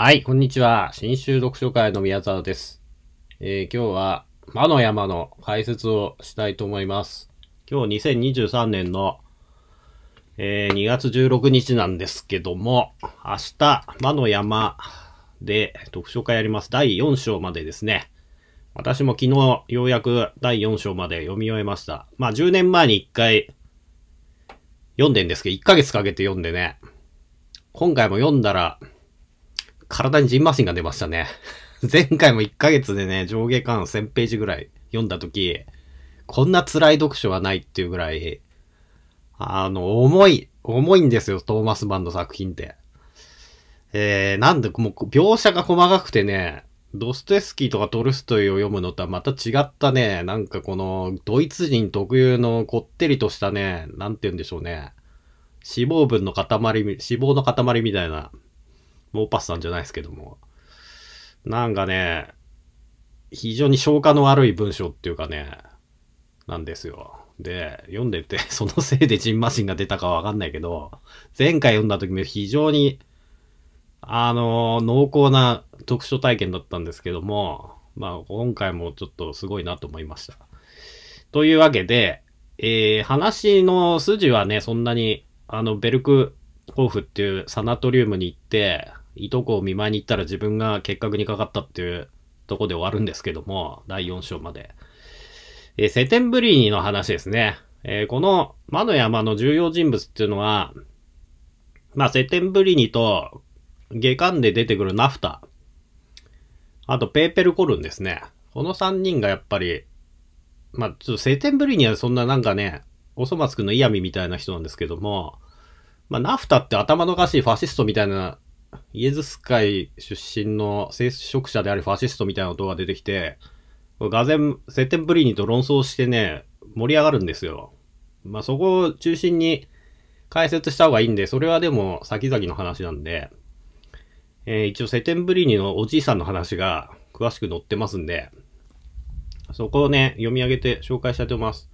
はい、こんにちは。新州読書会の宮沢です。えー、今日は、魔の山の解説をしたいと思います。今日2023年の、えー、2月16日なんですけども、明日、魔の山で読書会やります。第4章までですね。私も昨日、ようやく第4章まで読み終えました。まあ、10年前に1回、読んでんですけど、1ヶ月かけて読んでね、今回も読んだら、体にジンマシンが出ましたね。前回も1ヶ月でね、上下巻1000ページぐらい読んだとき、こんな辛い読書はないっていうぐらい、あの、重い、重いんですよ、トーマス・バンの作品って。えー、なんで、もう、描写が細かくてね、ドストエスキーとかトルストイを読むのとはまた違ったね、なんかこの、ドイツ人特有のこってりとしたね、なんて言うんでしょうね。脂肪分の塊、脂肪の塊みたいなモーパスさんじゃないですけども、なんかね、非常に消化の悪い文章っていうかね、なんですよ。で、読んでて、そのせいでジンマシンが出たかはわかんないけど、前回読んだ時も非常に、あの、濃厚な読書体験だったんですけども、まあ今回もちょっとすごいなと思いました。というわけで、えー、話の筋はね、そんなに、あの、ベルクホーフっていうサナトリウムに行って、いとこを見舞いに行ったら自分が結核にかかったっていうとこで終わるんですけども、第4章まで。えー、セテンブリーニの話ですね。えー、この魔の山の重要人物っていうのは、まあ、セテンブリーニと下巻で出てくるナフタ、あとペーペルコルンですね。この3人がやっぱり、まあ、ちょっとセテンブリーニはそんななんかね、おそ松くんの嫌味みたいな人なんですけども、まあ、ナフタって頭のおかしいファシストみたいなイエズス会出身の聖職者であるファシストみたいな音が出てきて、がぜん、セテンブリーニと論争してね、盛り上がるんですよ。まあ、そこを中心に解説した方がいいんで、それはでも先々の話なんで、えー、一応セテンブリーニのおじいさんの話が詳しく載ってますんで、そこをね、読み上げて紹介したいと思います。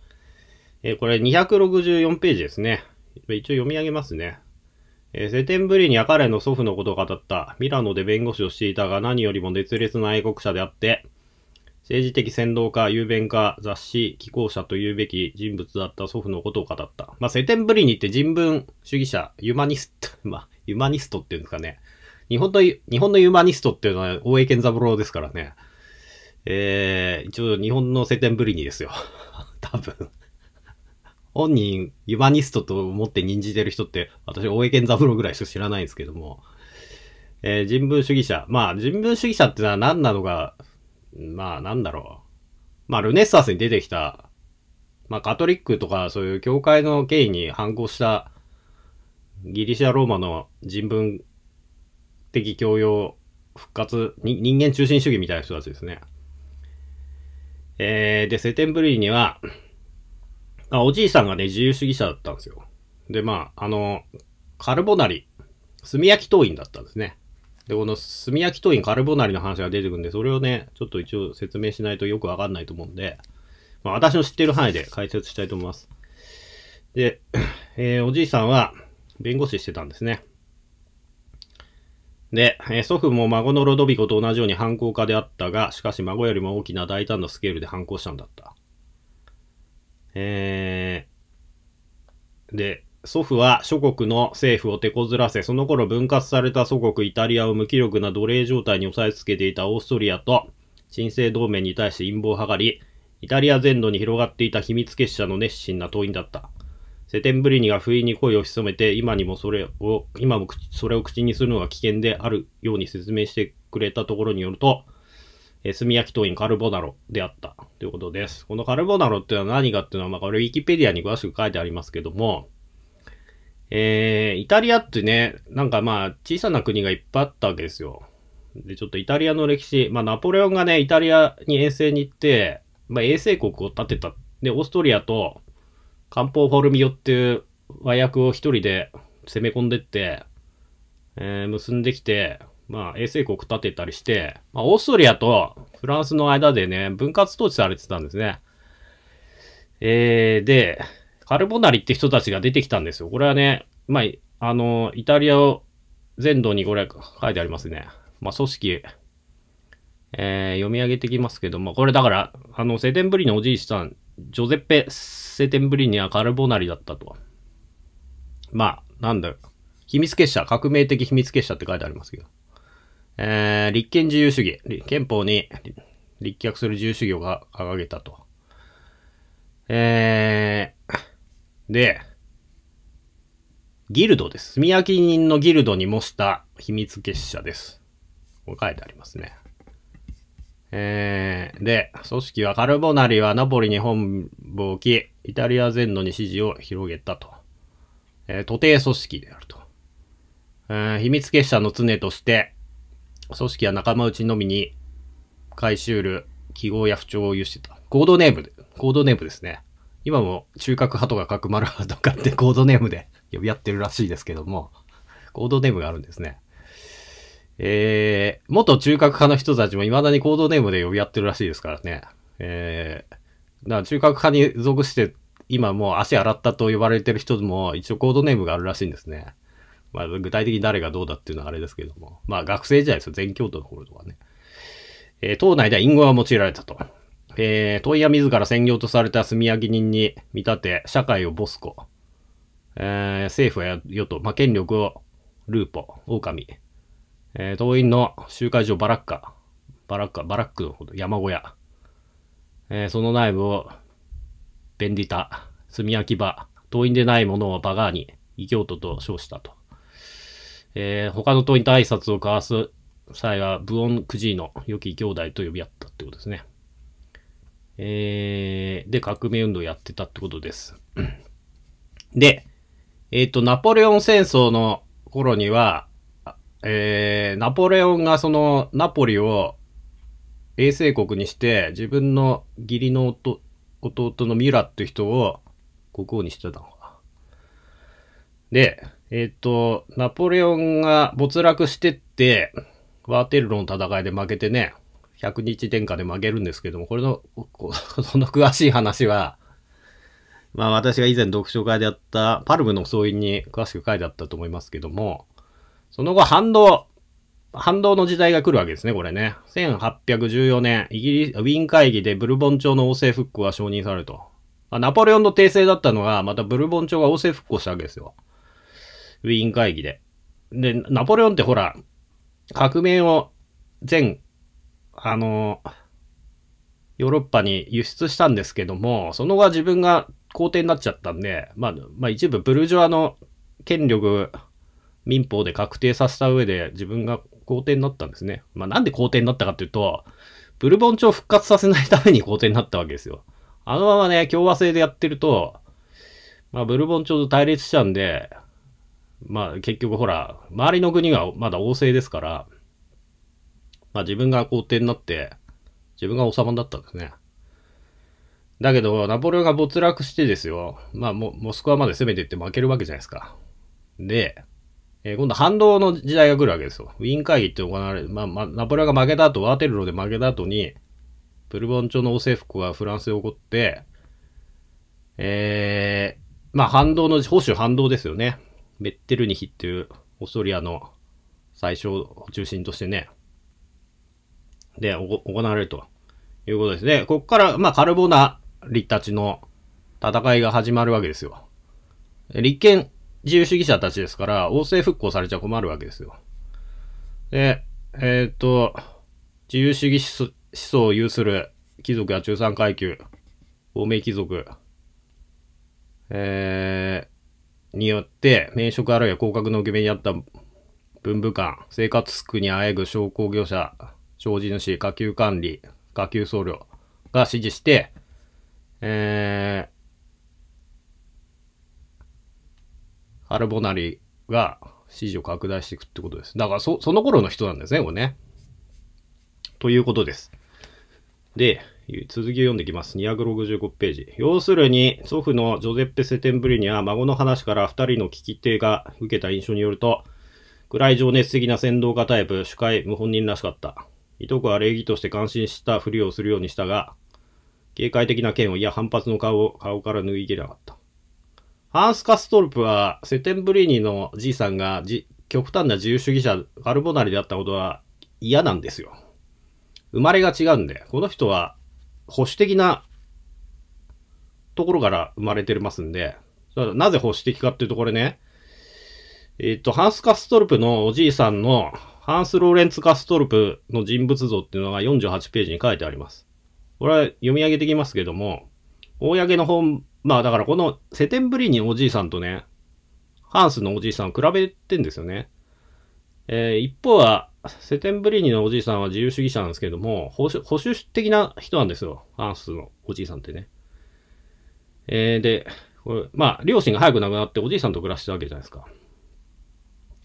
えー、これ264ページですね。一応読み上げますね。えー、セテンブリに彼の祖父のことを語った。ミラノで弁護士をしていたが何よりも熱烈な愛国者であって、政治的扇動家、雄弁家、雑誌、寄稿者と言うべき人物だった祖父のことを語った。まあ、セテンブリにって人文主義者、ユマニスト、まあ、ユマニストっていうんですかね。日本の、日本のユマニストっていうのは大江健三郎ですからね。えー、一応日本のセテンブリにですよ。多分。本人、ユバニストと思って認じてる人って、私、大江健三郎ぐらいしか知らないんですけども、えー、人文主義者。まあ、人文主義者ってのは何なのか、まあ、なんだろう。まあ、ルネッサスに出てきた、まあ、カトリックとか、そういう教会の権威に反抗した、ギリシャ・ローマの人文的教養復活人間中心主義みたいな人たちですね。えー、で、セテンブリーには、あおじいさんがね、自由主義者だったんですよ。で、まあ、あの、カルボナリ、炭焼き党員だったんですね。で、この炭焼き党員カルボナリの話が出てくるんで、それをね、ちょっと一応説明しないとよくわかんないと思うんで、まあ、私の知ってる範囲で解説したいと思います。で、えー、おじいさんは弁護士してたんですね。で、えー、祖父も孫のロドビコと同じように反抗家であったが、しかし孫よりも大きな大胆なスケールで反抗したんだった。えー、で、祖父は諸国の政府を手こずらせ、その頃分割された祖国イタリアを無気力な奴隷状態に押さえつけていたオーストリアと新生同盟に対して陰謀を図り、イタリア全土に広がっていた秘密結社の熱心な党員だった。セテンブリニが不意に声を潜めて、今にもそれを、今もそれを口にするのが危険であるように説明してくれたところによると、え炭焼き党員カルボナロであったということです。このカルボナロっていうのは何かっていうのは、まあ、これウィキペディアに詳しく書いてありますけども、えー、イタリアってね、なんかまあ、小さな国がいっぱいあったわけですよ。で、ちょっとイタリアの歴史、まあ、ナポレオンがね、イタリアに遠征に行って、まあ、衛星国を建てた。で、オーストリアと、漢方フォルミオっていう和訳を一人で攻め込んでって、えー、結んできて、まあ、衛星国立てたりして、まあ、オーストリアとフランスの間でね、分割統治されてたんですね。えー、で、カルボナリって人たちが出てきたんですよ。これはね、まあ、あの、イタリアを全土にこれ書いてありますね。まあ、組織、えー、読み上げてきますけども、まあ、これだから、あの、セテンブリのおじいさん、ジョゼッペ・セテンブリにはカルボナリだったと。まあ、なんだよ。秘密結社、革命的秘密結社って書いてありますけど。えー、立憲自由主義、憲法に立脚する自由主義が掲げたと。えー、で、ギルドです。炭焼き人のギルドに模した秘密結社です。こう書いてありますね。えー、で、組織はカルボナリはナポリに本部を置き、イタリア全土に支持を広げたと。えー、徒弟組織であると。えー、秘密結社の常として、組織や仲間内のみに回収る記号や不調を有してた。コードネーム、コードネームですね。今も中核派とか角丸派とかってコードネームで呼び合ってるらしいですけども、コードネームがあるんですね。えー、元中核派の人たちも未だにコードネームで呼び合ってるらしいですからね。えー、だから中核派に属して、今もう足洗ったと呼ばれてる人も一応コードネームがあるらしいんですね。まあ、具体的に誰がどうだっていうのはあれですけども、まあ、学生時代ですよ、全教徒の頃とかね。えー、党内では隠語が用いられたと。えー、問屋自ら専業とされた炭焼き人に見立て、社会をボスコ、えー、政府や与党、まあ、権力をルーポ、狼、えー、党員の集会所バラッカ、バラッカ、バラックのこと、山小屋、えー、その内部をベンディタ、炭焼き場、党員でないものをバガーに、異教徒と称したと。えー、他の党にと挨拶を交わす際は、ブオン・クジーの良き兄弟と呼び合ったってことですね。えー、で、革命運動やってたってことです。で、えっ、ー、と、ナポレオン戦争の頃には、えー、ナポレオンがそのナポリを衛星国にして、自分の義理の弟のミュラって人を国王にしてたのかで、えっ、ー、と、ナポレオンが没落してって、ワーテルロの戦いで負けてね、100日天下で負けるんですけども、これの、こ の詳しい話は、まあ私が以前読書会であったパルムの総員に詳しく書いてあったと思いますけども、その後反動、反動の時代が来るわけですね、これね。1814年、イギリス、ウィーン会議でブルボン朝の王政復興が承認されると。ナポレオンの訂正だったのが、またブルボン朝が王政復興したわけですよ。ウィーン会議で。で、ナポレオンってほら、革命を全、あの、ヨーロッパに輸出したんですけども、その後は自分が皇帝になっちゃったんで、まあ、まあ一部ブルジョアの権力民法で確定させた上で自分が皇帝になったんですね。まあなんで皇帝になったかっていうと、ブルボン朝復活させないために皇帝になったわけですよ。あのままね、共和制でやってると、まあブルボン朝と対立しちゃうんで、まあ結局ほら、周りの国がまだ旺盛ですから、まあ自分が皇帝になって、自分が王様だったんですね。だけど、ナポレオンが没落してですよ。まあ、モスクワまで攻めていって負けるわけじゃないですか。で、えー、今度反動の時代が来るわけですよ。ウィーン会議って行われる。まあ、まあ、ナポレオンが負けた後、ワーテルロで負けた後に、ブルボン朝の王政府がフランスで起こって、えー、まあ反動の、保守反動ですよね。ベッテルニヒっていうオーストリアの最初を中心としてね、で、行われるということですね。こっから、まあ、カルボナリたちの戦いが始まるわけですよ。立憲自由主義者たちですから、王政復興されちゃ困るわけですよ。で、えっ、ー、と、自由主義思想を有する貴族や中産階級、欧米貴族、えー、によって免職あるいは降格の受け目にあった文部官、生活苦にあえぐ商工業者、商事主、下級管理、下級僧侶が指示して、えー、ハルボナリが指示を拡大していくってことです。だからそ、その頃の人なんですね、これね。ということです。で、続きを読んでいきます。265ページ。要するに、祖父のジョゼッペ・セテンブリニは孫の話から2人の聞き手が受けた印象によると、暗い情熱的な先導家タイプ、主会、無本人らしかった。いとこは礼儀として感心したふりをするようにしたが、警戒的な剣を、いや反発の顔を顔から脱ぎ切れなかった。ハンス・カストルプは、セテンブリーニのじいさんが極端な自由主義者、カルボナリであったことは嫌なんですよ。生まれが違うんで、この人は保守的なところから生まれてますんで、なぜ保守的かっていうとこれね、えっ、と、ハンス・カストルプのおじいさんのハンス・ローレンツ・カストルプの人物像っていうのが48ページに書いてあります。これは読み上げてきますけども、公の本、まあだからこのセテンブリニおじいさんとね、ハンスのおじいさんを比べてんですよね。えー、一方は、セテンブリーニのおじいさんは自由主義者なんですけども、保守保守的な人なんですよ。アンスのおじいさんってね。えー、で、これまあ、両親が早く亡くなっておじいさんと暮らしてたわけじゃないですか。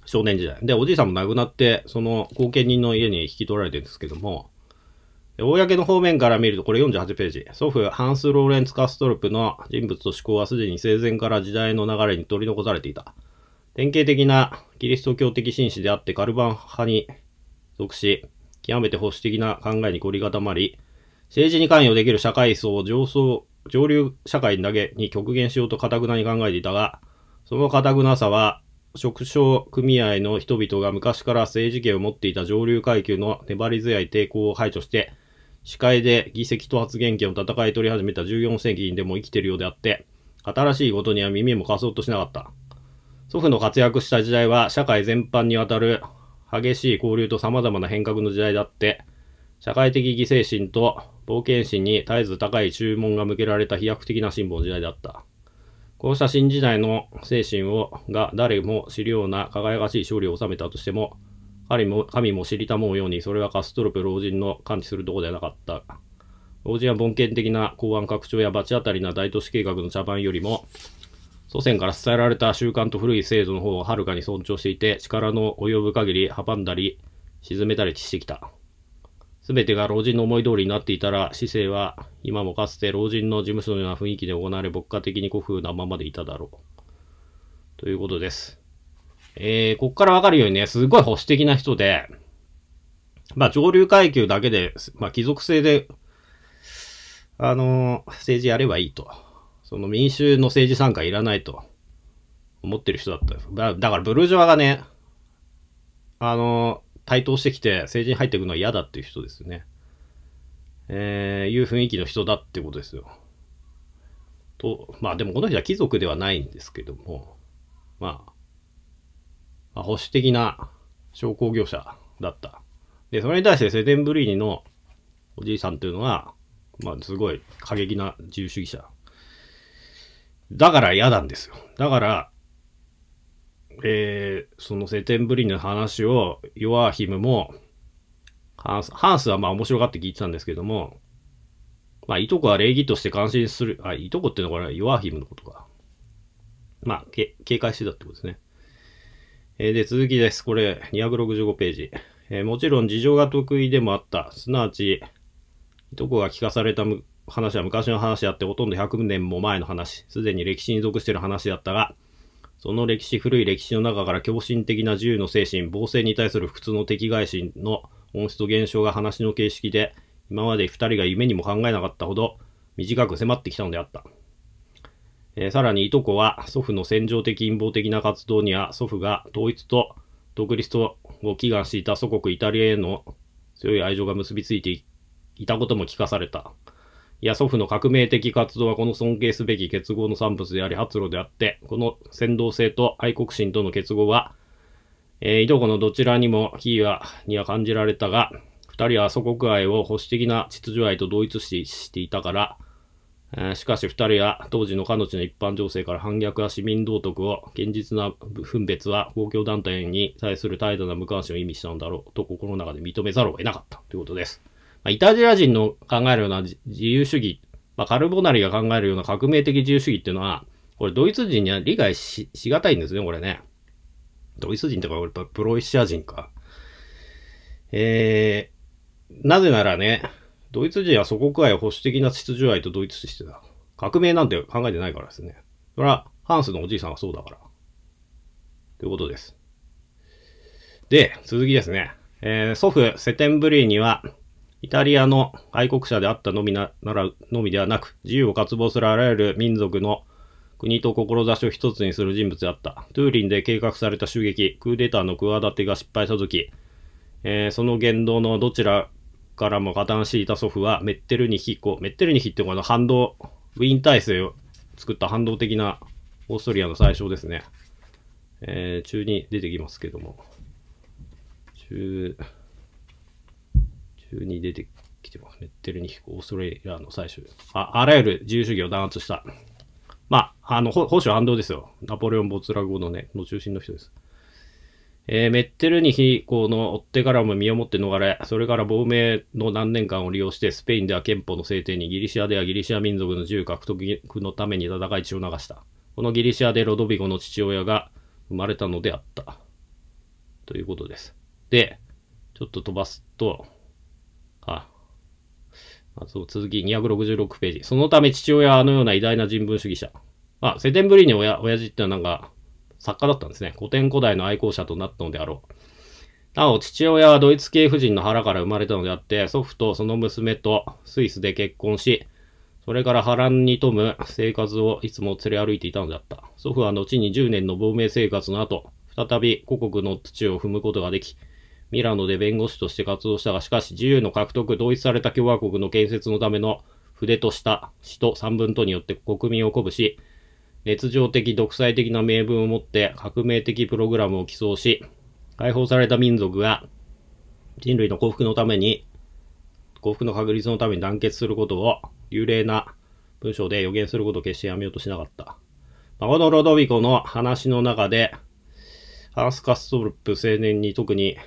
少年時代。で、おじいさんも亡くなって、その後見人の家に引き取られてるんですけども、公の方面から見ると、これ48ページ。祖父、ハンス・ローレンツ・カストルプの人物と思考はすでに生前から時代の流れに取り残されていた。典型的なキリスト教的紳士であって、カルバン派に属し、極めて保守的な考えに凝り固まり、政治に関与できる社会層を上層、上流社会だけに極限しようと堅くなに考えていたが、その堅くなさは、職商組合の人々が昔から政治権を持っていた上流階級の粘り強い抵抗を排除して、司会で議席と発言権を戦い取り始めた14世紀にでも生きているようであって、新しいことには耳も貸そうとしなかった。祖父の活躍した時代は社会全般にわたる激しい交流と様々な変革の時代だって、社会的犠牲心と冒険心に絶えず高い注文が向けられた飛躍的な辛抱の時代だった。こうした新時代の精神を、が誰も知るような輝かしい勝利を収めたとしても、神も神も知りたもうように、それはカストロプ老人の感知するところではなかった。老人は冒険的な公安拡張や罰当たりな大都市計画の茶番よりも、祖先から伝えられた習慣と古い制度の方をはるかに尊重していて、力の及ぶ限り阻んだり、沈めたりしてきた。すべてが老人の思い通りになっていたら、市政は今もかつて老人の事務所のような雰囲気で行われ、牧歌的に古風なままでいただろう。ということです。えー、こっからわかるようにね、すごい保守的な人で、まあ上流階級だけで、まあ貴族制で、あのー、政治やればいいと。その民衆の政治参加いらないと思ってる人だったんですだだからブルジョワがね、あの、台頭してきて政治に入っていくのは嫌だっていう人ですよね。えー、いう雰囲気の人だってことですよ。と、まあでもこの人は貴族ではないんですけども、まあ、まあ、保守的な商工業者だった。で、それに対してセデンブリーニのおじいさんっていうのは、まあすごい過激な自由主義者だから嫌なんですよ。だから、えー、そのセテンブリの話を、ヨアヒムも、ハンス、ハンスはまあ面白がって聞いてたんですけども、まあ、いとこは礼儀として感心する、あ、いとこっていうのはこれ、ヨアヒムのことか。まあ、け警戒してたってことですね。えー、で、続きです。これ、265ページ。えー、もちろん事情が得意でもあった。すなわち、いとこが聞かされた話は昔の話であってほとんど100年も前の話、すでに歴史に属している話だったが、その歴史、古い歴史の中から狂信的な自由の精神、暴政に対する普通の敵外心の本質と現象が話の形式で、今まで2人が夢にも考えなかったほど短く迫ってきたのであった。えー、さらにいとこは祖父の戦場的陰謀的な活動には祖父が統一と独立とを祈願していた祖国イタリアへの強い愛情が結びついていたことも聞かされた。いや、祖父の革命的活動はこの尊敬すべき結合の産物であり、発露であって、この先導性と愛国心との結合は、えー、いとこのどちらにも、非は、には感じられたが、二人は祖国愛を保守的な秩序愛と同一視していたから、しかし2人は当時の彼女の一般情勢から反逆や市民道徳を現実な分別は公共団体に対する態度な無関心を意味したのだろうと心の中で認めざるを得なかったということです。まあ、イタジア人の考えるような自由主義、まあ、カルボナリが考えるような革命的自由主義っていうのは、これドイツ人には理解し、しがたいんですね、これね。ドイツ人とか、俺、プロイシア人か。えー、なぜならね、ドイツ人は祖国愛、保守的な秩序愛とドイツしてた。革命なんて考えてないからですね。それは、ハンスのおじいさんはそうだから。ということです。で、続きですね。えー、祖父、セテンブリーには、イタリアの愛国者であったのみならのみではなく、自由を渇望するあらゆる民族の国と志を一つにする人物であった。トゥーリンで計画された襲撃、クーデターの企てが失敗したとき、えー、その言動のどちらからも加担していた祖父は、メッテルニヒコ、メッテルニヒってこの反動、ウィーン体制を作った反動的なオーストリアの最初ですね。えー、中に出てきますけども。中、中に出てきてますね。テルニヒコ、オーストラリアの最初。あ、あらゆる自由主義を弾圧した。まあ、あの、保守反動ですよ。ナポレオン没落後のね、の中心の人です。えー、メッテルニヒコの追ってからも身をもって逃れ、それから亡命の何年間を利用して、スペインでは憲法の制定に、ギリシアではギリシア民族の自由獲得のために戦い血を流した。このギリシアでロドビゴの父親が生まれたのであった。ということです。で、ちょっと飛ばすと、あ。そう、続き266ページ。そのため父親はあのような偉大な人文主義者。あ、セテンブリーに親、親父ってのはなんか、作家だったんですね。古典古代の愛好者となったのであろう。なお、父親はドイツ系夫人の腹から生まれたのであって、祖父とその娘とスイスで結婚し、それから波乱に富む生活をいつも連れ歩いていたのであった。祖父は後に10年の亡命生活の後、再び故国の土を踏むことができ、ミラノで弁護士として活動したが、しかし自由の獲得、同一された共和国の建設のための筆とした詩と三分とによって国民を鼓舞し、熱情的、独裁的な名分を持って革命的プログラムを起草し、解放された民族が人類の幸福のために、幸福の確立のために団結することを、幽霊な文章で予言することを決してやめようとしなかった。このロドビコの話の中で、アラス・カストルプ青年に特に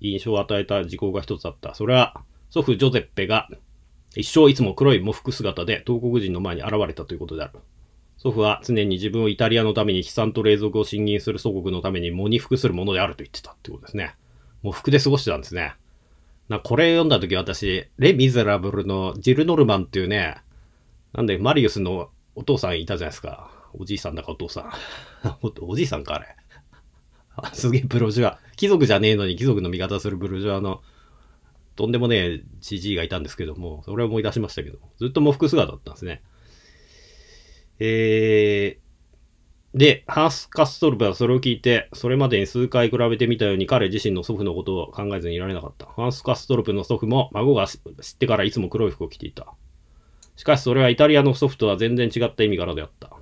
印象を与えた事項が一つあった。それは、祖父ジョゼッペが一生いつも黒い喪服姿で東国人の前に現れたということである。祖父は常に自分をイタリアのために悲惨と隷属を侵入する祖国のために喪に服するものであると言ってたってことですね。喪服で過ごしてたんですね。なこれ読んだ時私、レ・ミゼラブルのジル・ノルマンっていうね、なんでマリウスのお父さんいたじゃないですか。おじいさんだかお父さん。おじいさんかあれ。すげえブロジュア。貴族じゃねえのに貴族の味方するブロジュアの、とんでもねえ CG がいたんですけども、それを思い出しましたけど、ずっと喪服姿だったんですね。えー、で、ハース・カストルプはそれを聞いて、それまでに数回比べてみたように彼自身の祖父のことを考えずにいられなかった。ハース・カストルプの祖父も孫が知ってからいつも黒い服を着ていた。しかしそれはイタリアの祖父とは全然違った意味からであった。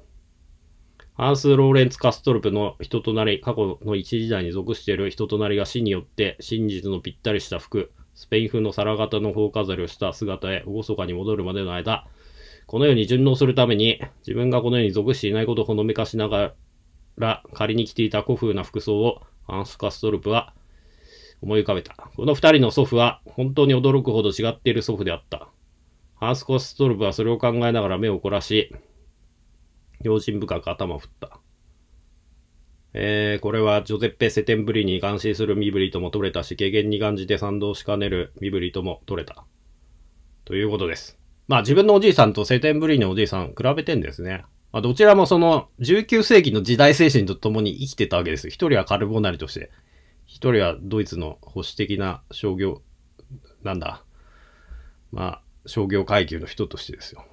アンス・ローレンツ・カストルプの人となり、過去の一時代に属している人となりが死によって真実のぴったりした服、スペイン風の皿型の方飾りをした姿へ厳かに戻るまでの間、このように順応するために、自分がこの世に属していないことをほのめかしながら、仮に着ていた古風な服装をアンス・カストルプは思い浮かべた。この二人の祖父は本当に驚くほど違っている祖父であった。アンス・カストルプはそれを考えながら目を凝らし、用心深く頭を振った。えー、これはジョゼッペ・セテンブリに感心する身振りとも取れたし、軽減に感じて賛同しかねる身振りとも取れた。ということです。まあ自分のおじいさんとセテンブリのおじいさん比べてんですね。まあどちらもその19世紀の時代精神と共に生きてたわけです。一人はカルボナリとして、一人はドイツの保守的な商業、なんだ、まあ商業階級の人としてですよ。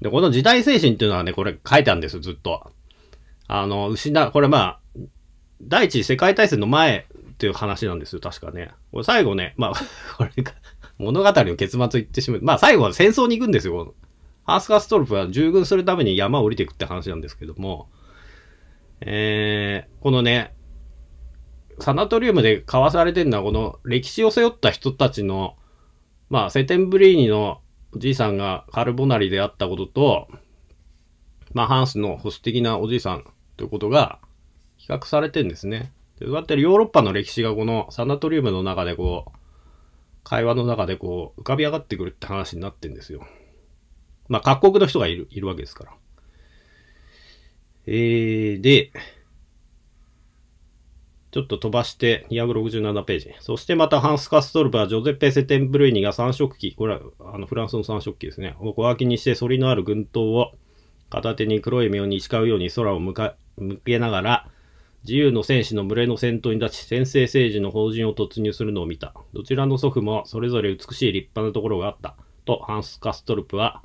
で、この時代精神っていうのはね、これ書いたんですずっと。あの、失、これまあ、第一次世界大戦の前っていう話なんですよ、確かね。これ最後ね、まあ、これか、物語の結末言ってしまう。まあ、最後は戦争に行くんですよ。アースカストルプは従軍するために山を降りていくって話なんですけども、えー、このね、サナトリウムで交わされてるのは、この歴史を背負った人たちの、まあ、セテンブリーニのおじいさんがカルボナリであったことと、まあ、ハンスの保守的なおじいさんということが比較されてんですね。で、だってヨーロッパの歴史がこのサナトリウムの中でこう、会話の中でこう、浮かび上がってくるって話になってんですよ。まあ、各国の人がいる、いるわけですから。えー、で、ちょっと飛ばして267ページ。そしてまたハンス・カストルバー、ジョゼッペ・セテンブルイニが三色旗、これはあのフランスの三色旗ですね。を小脇にして反りのある軍刀を片手に黒い目をに誓うように空を向けながら、自由の戦士の群れの先頭に立ち、先制政治の法人を突入するのを見た。どちらの祖父もそれぞれ美しい立派なところがあった。と、ハンス・カストルプは、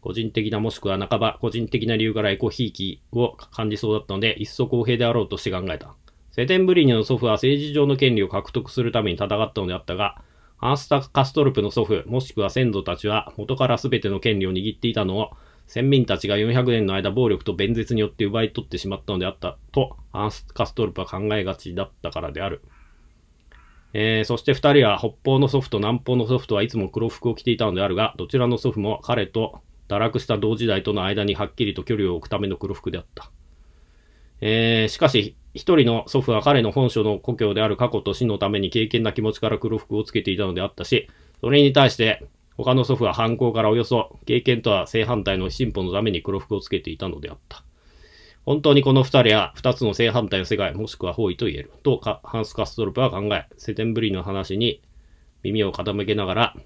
個人的なもしくは半ば個人的な理由からエコひいきを感じそうだったので、一層公平であろうとして考えた。セテンブリーニの祖父は政治上の権利を獲得するために戦ったのであったが、アンスタ・カストルプの祖父、もしくは先祖たちは元から全ての権利を握っていたのを、先民たちが400年の間暴力と弁舌によって奪い取ってしまったのであったと、アンス・カストルプは考えがちだったからである。えー、そして二人は北方の祖父と南方の祖父とはいつも黒服を着ていたのであるが、どちらの祖父も彼と堕落した同時代との間にはっきりと距離を置くための黒服であった。えー、しかし、一人の祖父は彼の本書の故郷である過去と死のために敬虔な気持ちから黒服をつけていたのであったし、それに対して、他の祖父は犯行からおよそ、経験とは正反対の進歩のために黒服をつけていたのであった。本当にこの二人は二つの正反対の世界、もしくは方位と言える。と、ハンス・カストロプは考え、セテンブリーの話に耳を傾けながら、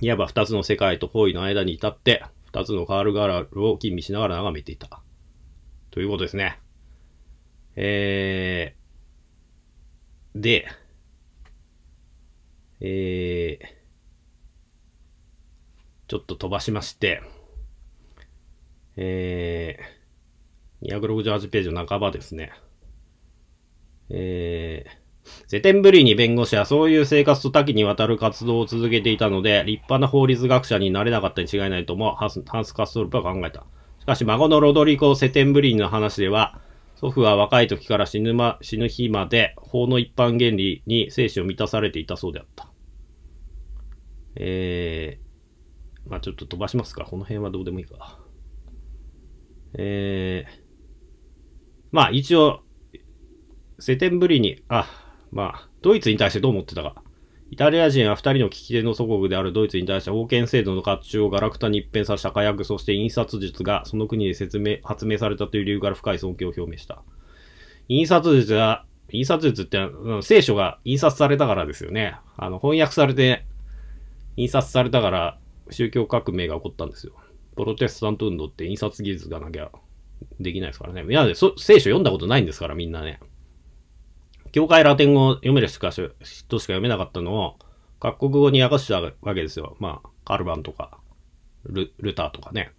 いわば二つの世界と方位の間に至って、二つのカールガラルを吟味しながら眺めていた。ということですね。えー、で、えー、ちょっと飛ばしまして、えー、268ページの半ばですね。えー、セテンブリーに弁護士はそういう生活と多岐にわたる活動を続けていたので、立派な法律学者になれなかったに違いないともハンス・ハンスカストルプは考えた。しかし、孫のロドリコ・セテンブリーの話では、祖父は若い時から死ぬ,、ま、死ぬ日まで法の一般原理に精子を満たされていたそうであった。えー、まあちょっと飛ばしますか。この辺はどうでもいいか。えー、まあ一応、セテンブリに、あ、まあ、ドイツに対してどう思ってたか。イタリア人は二人の利き手の祖国であるドイツに対して封建制度の甲冑をガラクタに一変させた火薬、そして印刷術がその国で説明、発明されたという理由から深い尊敬を表明した。印刷術は、印刷術って、聖書が印刷されたからですよね。あの、翻訳されて、印刷されたから、宗教革命が起こったんですよ。プロテスタント運動って印刷技術がなきゃできないですからね。なで聖書読んだことないんですから、みんなね。教会ラテン語を読める人しか人しか読めなかったのを、各国語に訳したわけですよ。まあ、カルバンとかル、ルターとかね。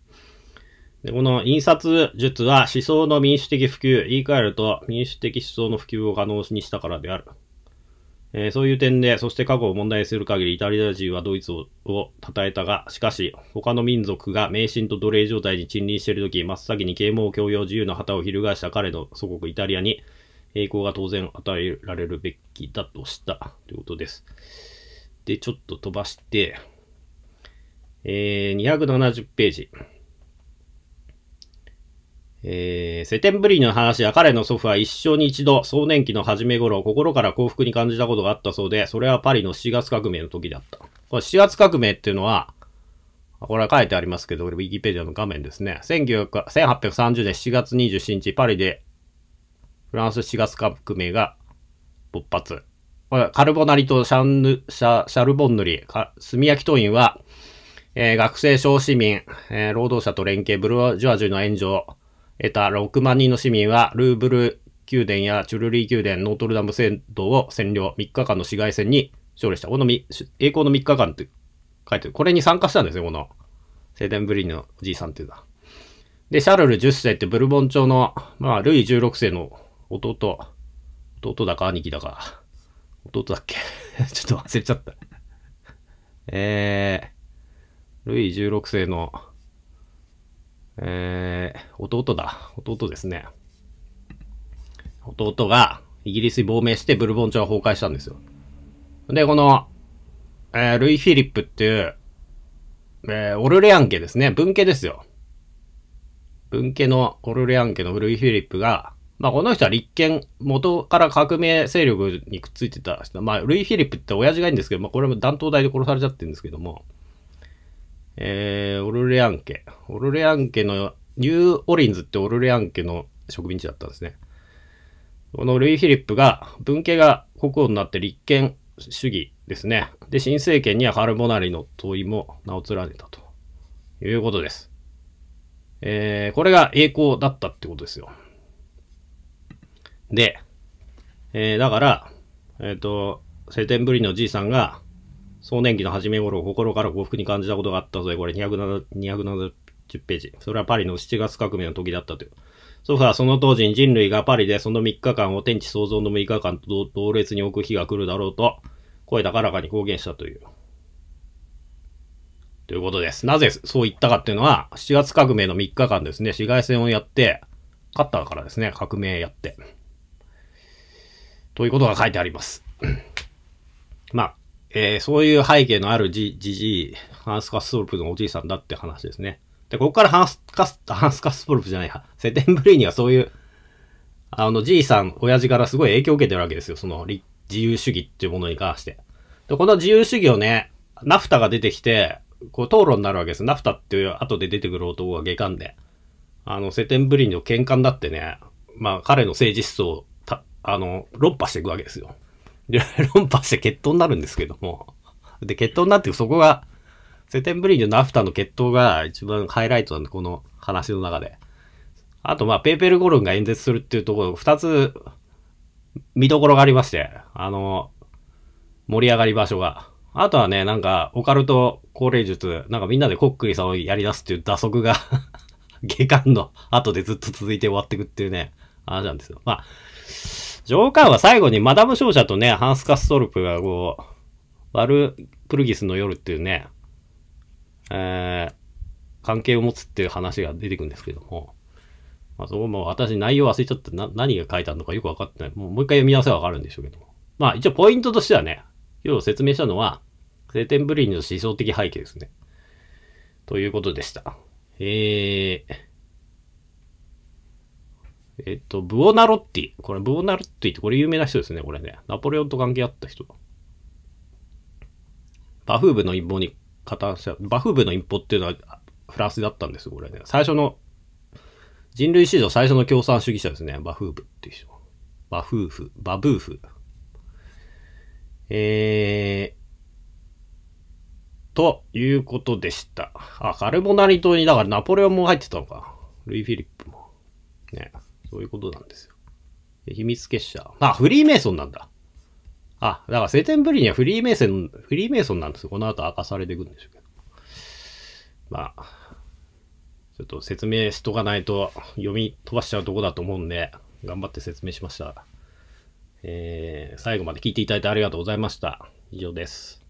で、この印刷術は思想の民主的普及、言い換えると民主的思想の普及を可能にしたからである。えー、そういう点で、そして過去を問題にする限りイタリア人はドイツをを称えたが、しかし、他の民族が迷信と奴隷状態に沈臨しているとき、真っ先に啓蒙教養自由の旗を翻した彼の祖国イタリアに、栄光が当然与えられるべきだとしたということです。で、ちょっと飛ばして、えー、270ページ。えー、セテンブリーの話は彼の祖父は一生に一度、壮年期の初め頃、心から幸福に感じたことがあったそうで、それはパリの7月革命の時だった。これ7月革命っていうのは、これは書いてありますけど、ウィキペディアの画面ですね。1830年7月27日、パリでフランス7月革命が勃発。カルボナリとシャンヌシャシャルボンヌリ、炭焼き党員は、えー、学生、小市民、えー、労働者と連携、ブルージュアジュの援助を得た6万人の市民は、ルーブル宮殿やチュルリー宮殿、ノートルダム聖堂を占領、3日間の市街戦に勝利した。この栄光の3日間って書いてる。これに参加したんですよ、この、セデンブリーのおじいさんっていうのは。で、シャルル10世ってブルボン朝の、まあ、ルイ16世の弟、弟だか兄貴だか、弟だっけ ちょっと忘れちゃったえー、ルイ16世の、えー、弟だ。弟ですね。弟がイギリスに亡命してブルボン朝崩壊したんですよ。で、この、えー、ルイ・フィリップっていう、えー、オルレアン家ですね。文家ですよ。文家のオルレアン家のルイ・フィリップが、まあこの人は立憲、元から革命勢力にくっついてた人、まあルイ・フィリップって親父がいいんですけど、まあこれも弾頭台で殺されちゃってるんですけども、えー、オルレアン家。オルレアン家の、ニューオリンズってオルレアン家の植民地だったんですね。このルイ・フィリップが、文家が国王になって立憲主義ですね。で、新政権にはハルモナリの問いも名を連ねたということです。えー、これが栄光だったってことですよ。で、えー、だから、えっ、ー、と、晴天ぶりのじいさんが、壮年期の初め頃、心から幸福に感じたことがあったぜ。これ270、270ページ。それはパリの7月革命の時だったという。祖父はその当時に人類がパリでその3日間を天地創造の6日間と同列に置く日が来るだろうと、声高らかに公言したという。ということです。なぜそう言ったかっていうのは、7月革命の3日間ですね、紫外線をやって、勝ったからですね、革命やって。ということが書いてあります。まあ、えー、そういう背景のあるじ、じじい、ハンス・カストルプのおじいさんだって話ですね。で、ここからハンス・カス、ハンス・カストルプじゃないや、セテンブリーにはそういう、あの、じいさん、親父からすごい影響を受けてるわけですよ。その、自由主義っていうものに関して。で、この自由主義をね、ナフタが出てきて、こう、討論になるわけです。ナフタっていう後で出てくる男が下巻で。あの、セテンブリーの喧嘩だってね、まあ、彼の政治思想あの、論破していくわけですよ。で、論破して決闘になるんですけども。で、決闘になってそこが、セテンブリンジュのナフタの決闘が一番ハイライトなんで、この話の中で。あと、まあ、ペーペルゴルンが演説するっていうところ、二つ、見どころがありまして、あの、盛り上がり場所が。あとはね、なんか、オカルト高齢術、なんかみんなでコックリさんをやり出すっていう打足が 下巻の後でずっと続いて終わっていくっていうね、話なんですよ。まあ、ジョーカーは最後にマダム勝者とね、ハンスカストルプがこう、ワルプルギスの夜っていうね、えー、関係を持つっていう話が出てくるんですけども、まあ、そこも私内容忘れちゃってな、何が書いてあるのかよくわかってない。もうもう一回読み合わせはわかるんでしょうけども。まあ一応ポイントとしてはね、今日説明したのは、聖ンブリンの思想的背景ですね。ということでした。えー、えっと、ブオナロッティ。これ、ブオナロッティってこれ有名な人ですね、これね。ナポレオンと関係あった人。バフーブの陰謀に加担した。バフーブの陰謀っていうのはフランスだったんですこれね。最初の、人類史上最初の共産主義者ですね。バフーブっていう人。バフーフ、バブーフ。えー、ということでした。あ、カルボナリ島に、だからナポレオンも入ってたのか。ルイ・フィリップも。ね。そういうことなんですよ。秘密結社。まあ、フリーメイソンなんだ。あ、だからセテンブリにはフリーメイソン、フリーメイソンなんですよ。この後明かされていくんでしょうけど。まあ、ちょっと説明しとかないと読み飛ばしちゃうとこだと思うんで、頑張って説明しました。えー、最後まで聞いていただいてありがとうございました。以上です。